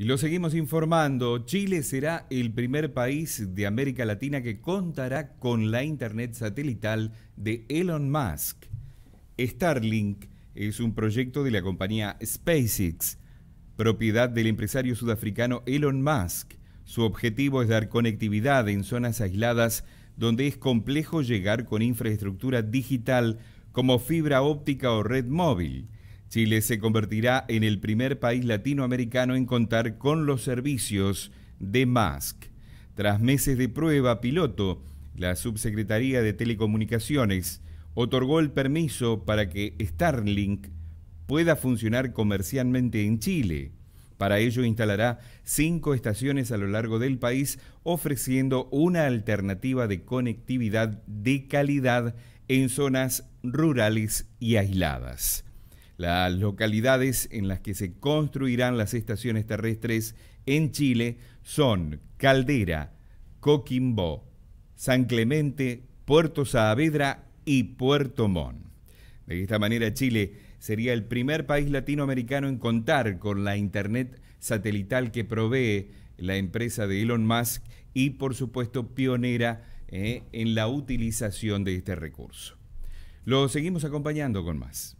Y lo seguimos informando. Chile será el primer país de América Latina que contará con la Internet satelital de Elon Musk. Starlink es un proyecto de la compañía SpaceX, propiedad del empresario sudafricano Elon Musk. Su objetivo es dar conectividad en zonas aisladas donde es complejo llegar con infraestructura digital como fibra óptica o red móvil. Chile se convertirá en el primer país latinoamericano en contar con los servicios de MASC. Tras meses de prueba piloto, la Subsecretaría de Telecomunicaciones otorgó el permiso para que Starlink pueda funcionar comercialmente en Chile. Para ello instalará cinco estaciones a lo largo del país ofreciendo una alternativa de conectividad de calidad en zonas rurales y aisladas. Las localidades en las que se construirán las estaciones terrestres en Chile son Caldera, Coquimbo, San Clemente, Puerto Saavedra y Puerto Montt. De esta manera Chile sería el primer país latinoamericano en contar con la Internet satelital que provee la empresa de Elon Musk y por supuesto pionera eh, en la utilización de este recurso. Lo seguimos acompañando con más.